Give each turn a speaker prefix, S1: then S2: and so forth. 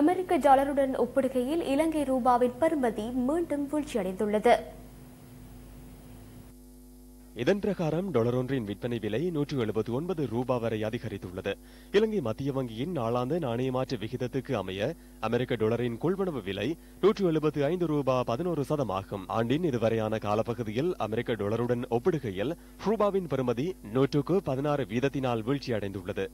S1: அமெரிக்க டாலருடன் ஒப்பிடுகையில் இலங்கை ரூபாவின் பருமதி மீண்டும் வீழ்ச்சியடைந்துள்ளது
S2: இதன் பிரகாரம் டொலர் ஒன்றின் விற்பனை விலை நூற்று எழுபத்தி ஒன்பது ரூபா வரை அதிகரித்துள்ளது இலங்கை மத்திய வங்கியின் நாளாந்த நாணய மாற்று விகிதத்துக்கு அமைய அமெரிக்க டொலரின் கொள்வனவு விலை நூற்று எழுபத்தி ஐந்து ரூபா பதினோரு சதமாகும் ஆண்டின் இதுவரையான காலப்பகுதியில் அமெரிக்க டொலருடன் ஒப்பிடுகையில் ரூபாவின் பெறுமதி நூற்றுக்கு பதினாறு வீதத்தினால் வீழ்ச்சியடைந்துள்ளது